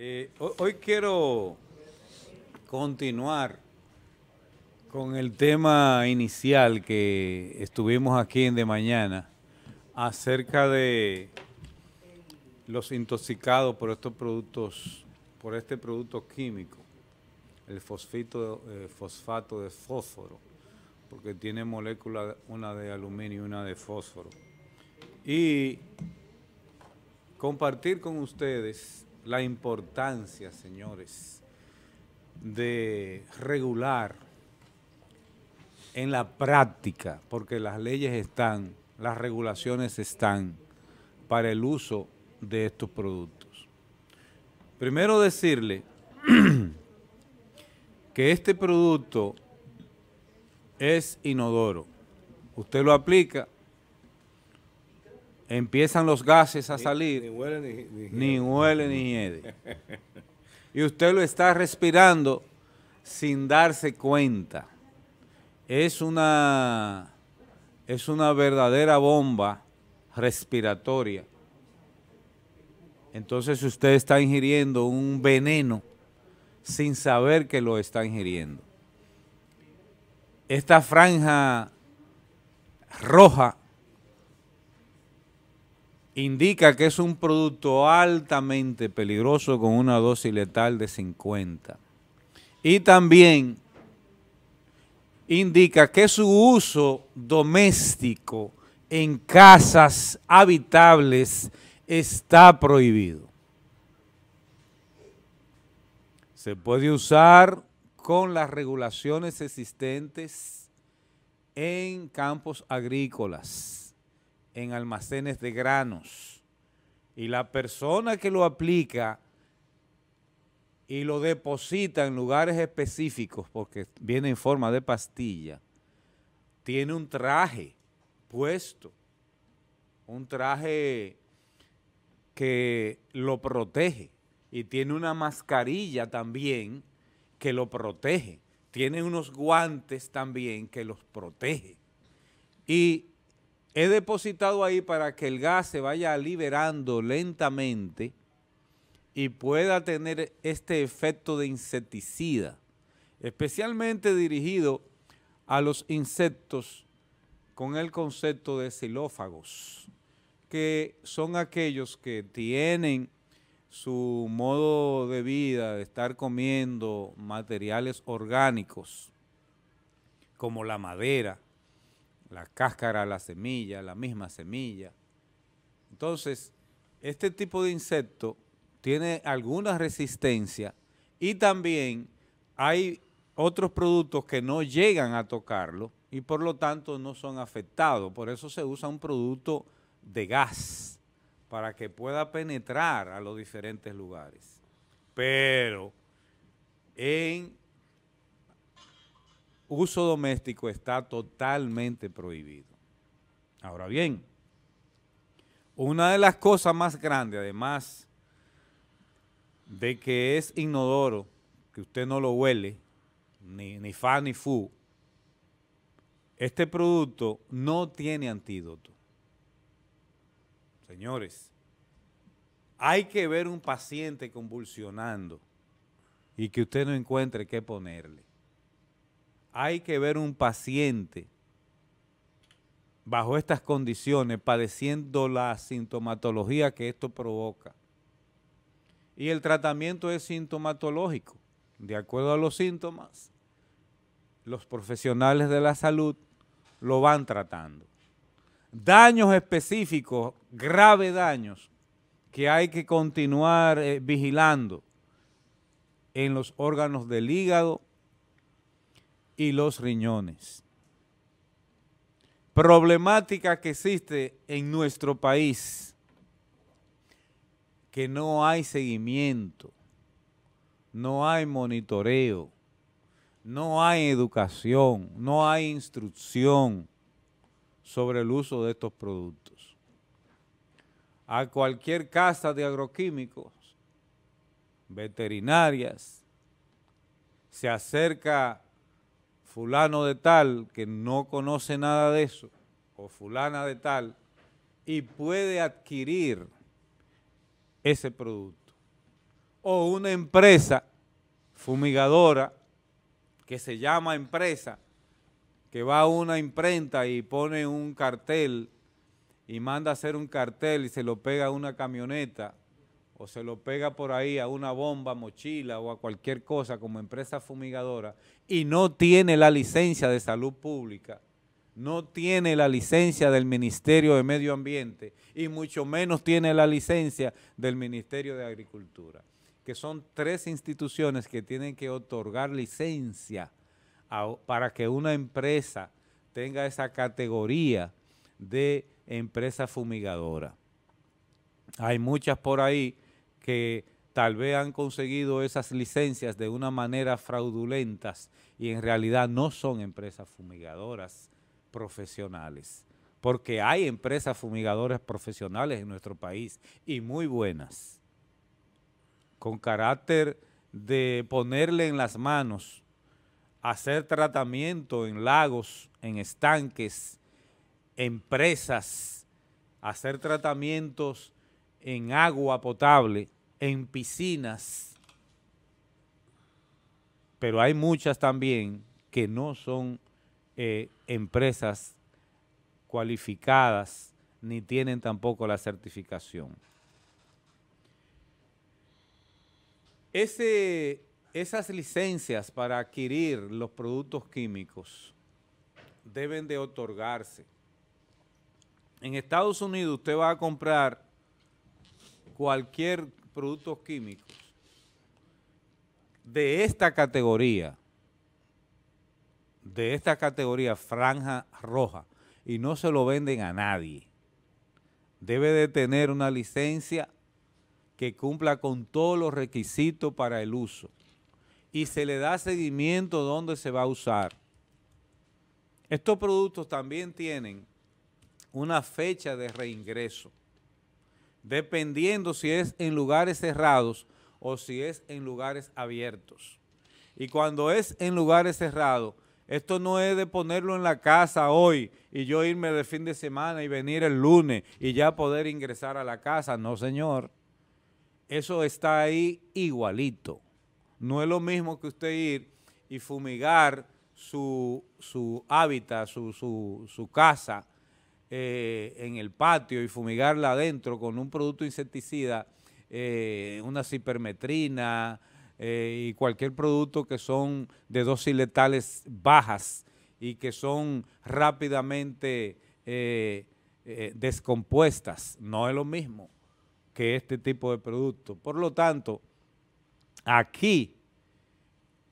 Eh, hoy quiero continuar con el tema inicial que estuvimos aquí en de mañana acerca de los intoxicados por estos productos, por este producto químico, el fosfito, eh, fosfato de fósforo, porque tiene moléculas, una de aluminio y una de fósforo. Y compartir con ustedes la importancia, señores, de regular en la práctica, porque las leyes están, las regulaciones están para el uso de estos productos. Primero decirle que este producto es inodoro. Usted lo aplica, empiezan los gases a salir. Ni huele ni, ni, y usted lo está respirando sin darse cuenta. Es una, es una verdadera bomba respiratoria. Entonces usted está ingiriendo un veneno sin saber que lo está ingiriendo. Esta franja roja indica que es un producto altamente peligroso con una dosis letal de 50. Y también indica que su uso doméstico en casas habitables está prohibido. Se puede usar con las regulaciones existentes en campos agrícolas en almacenes de granos. Y la persona que lo aplica y lo deposita en lugares específicos, porque viene en forma de pastilla, tiene un traje puesto, un traje que lo protege y tiene una mascarilla también que lo protege, tiene unos guantes también que los protege. Y He depositado ahí para que el gas se vaya liberando lentamente y pueda tener este efecto de insecticida, especialmente dirigido a los insectos con el concepto de xilófagos, que son aquellos que tienen su modo de vida de estar comiendo materiales orgánicos, como la madera, la cáscara, la semilla, la misma semilla. Entonces, este tipo de insecto tiene alguna resistencia y también hay otros productos que no llegan a tocarlo y por lo tanto no son afectados. Por eso se usa un producto de gas para que pueda penetrar a los diferentes lugares. Pero en uso doméstico está totalmente prohibido. Ahora bien, una de las cosas más grandes, además de que es inodoro, que usted no lo huele, ni, fa ni fu, este producto no tiene antídoto. Señores, hay que ver un paciente convulsionando y que usted no encuentre qué ponerle hay que ver un paciente bajo estas condiciones, padeciendo la sintomatología que esto provoca. Y el tratamiento es sintomatológico. De acuerdo a los síntomas, los profesionales de la salud lo van tratando. Daños específicos, graves daños, que hay que continuar eh, vigilando en los órganos del hígado, y los riñones. Problemática que existe en nuestro país, que no hay seguimiento, no hay monitoreo, no hay educación, no hay instrucción sobre el uso de estos productos. A cualquier casa de agroquímicos, veterinarias, se acerca fulano de tal que no conoce nada de eso, o fulana de tal, y puede adquirir ese producto. O una empresa fumigadora que se llama empresa, que va a una imprenta y pone un cartel y manda a hacer un cartel y se lo pega a una camioneta o se lo pega por ahí a una bomba, mochila o a cualquier cosa como empresa fumigadora y no tiene la licencia de salud pública, no tiene la licencia del Ministerio de Medio Ambiente y mucho menos tiene la licencia del Ministerio de Agricultura, que son tres instituciones que tienen que otorgar licencia para que una empresa tenga esa categoría de empresa fumigadora. Hay muchas por ahí que tal vez han conseguido esas licencias de una manera fraudulentas y en realidad no son empresas fumigadoras profesionales, porque hay empresas fumigadoras profesionales en nuestro país y muy buenas, con carácter de ponerle en las manos, hacer tratamiento en lagos, en estanques, empresas, hacer tratamientos en agua potable, en piscinas, pero hay muchas también que no son eh, empresas cualificadas ni tienen tampoco la certificación. esas licencias para adquirir los productos químicos deben de otorgarse. En Estados Unidos usted va a comprar cualquier productos químicos de esta categoría, de esta categoría franja roja, y no se lo venden a nadie, debe de tener una licencia que cumpla con todos los requisitos para el uso y se le da seguimiento dónde se va a usar. Estos productos también tienen una fecha de reingreso dependiendo si es en lugares cerrados o si es en lugares abiertos. Y cuando es en lugares cerrados, esto no es de ponerlo en la casa hoy y yo irme de fin de semana y venir el lunes y ya poder ingresar a la casa. No, señor. Eso está ahí igualito. No es lo mismo que usted ir y fumigar su, su hábitat, su, su, su casa, eh, en el patio y fumigarla adentro con un producto insecticida, eh, una cipermetrina eh, y cualquier producto que son de dosis letales bajas y que son rápidamente descompuestas, no es lo mismo que este tipo de producto. Por lo tanto, aquí,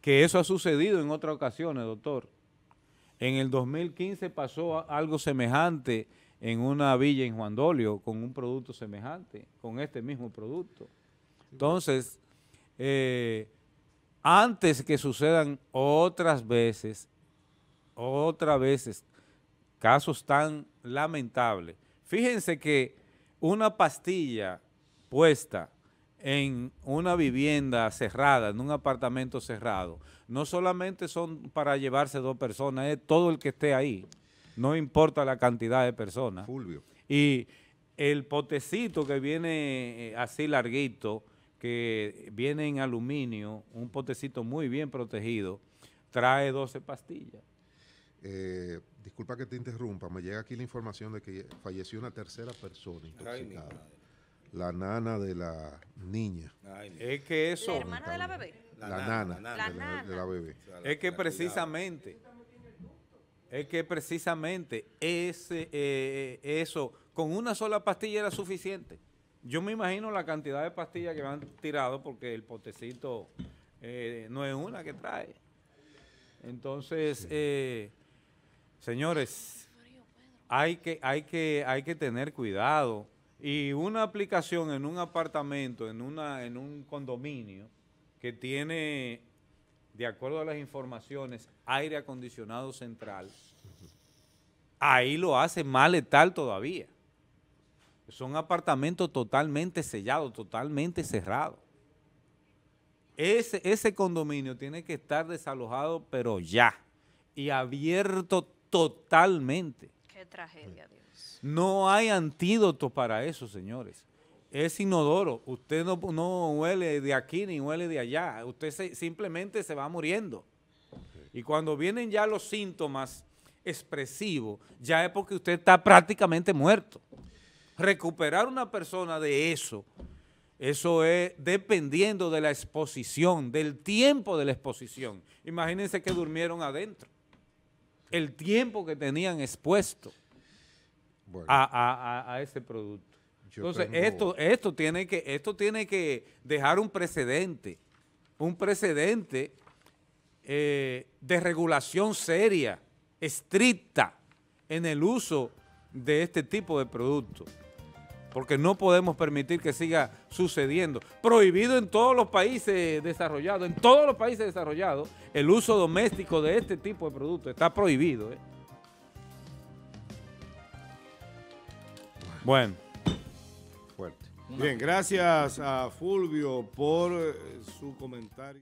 que eso ha sucedido en otras ocasiones, doctor, en el 2015 pasó algo semejante en una villa en Juan Dolio con un producto semejante, con este mismo producto. Entonces, eh, antes que sucedan otras veces, otras veces, casos tan lamentables. Fíjense que una pastilla puesta en una vivienda cerrada, en un apartamento cerrado, no solamente son para llevarse dos personas, es todo el que esté ahí, no importa la cantidad de personas. Fulvio. Y el potecito que viene eh, así larguito, que viene en aluminio, un potecito muy bien protegido, trae 12 pastillas. Eh, disculpa que te interrumpa, me llega aquí la información de que falleció una tercera persona intoxicada la nana de la niña. es que eso... La hermana de la bebé. La, nana, la bebé. es que precisamente... Es que precisamente ese, eh, eh, eso, con una sola pastilla era suficiente. Yo me imagino la cantidad de pastillas que me han tirado porque el potecito eh, no es una que trae. Entonces, señores, hay que, hay, que, hay que tener cuidado. Y una aplicación en un apartamento, en, una, en un condominio que tiene, de acuerdo a las informaciones, aire acondicionado central, ahí lo hace más letal todavía. Son apartamentos totalmente sellados, totalmente cerrados. Ese, ese condominio tiene que estar desalojado, pero ya, y abierto totalmente tragedia, Dios. No hay antídoto para eso, señores. Es inodoro. Usted no, no huele de aquí ni huele de allá. Usted simplemente se va muriendo. Y cuando vienen ya los síntomas expresivos, ya es porque usted está prácticamente muerto. Recuperar una persona de eso, eso es dependiendo de la exposición, del tiempo de la exposición. Imagínense que durmieron adentro el tiempo que tenían expuesto a, ese producto. Entonces, esto, esto, tiene que, esto tiene que dejar un precedente, un precedente eh, de regulación seria, estricta, en el uso de este tipo de productos porque no podemos permitir que siga sucediendo. Prohibido en todos los países desarrollados, en todos los países desarrollados, el uso doméstico de este tipo de productos. Está prohibido. ¿eh? Bueno. Fuerte. Bien, gracias a Fulvio por eh, su comentario.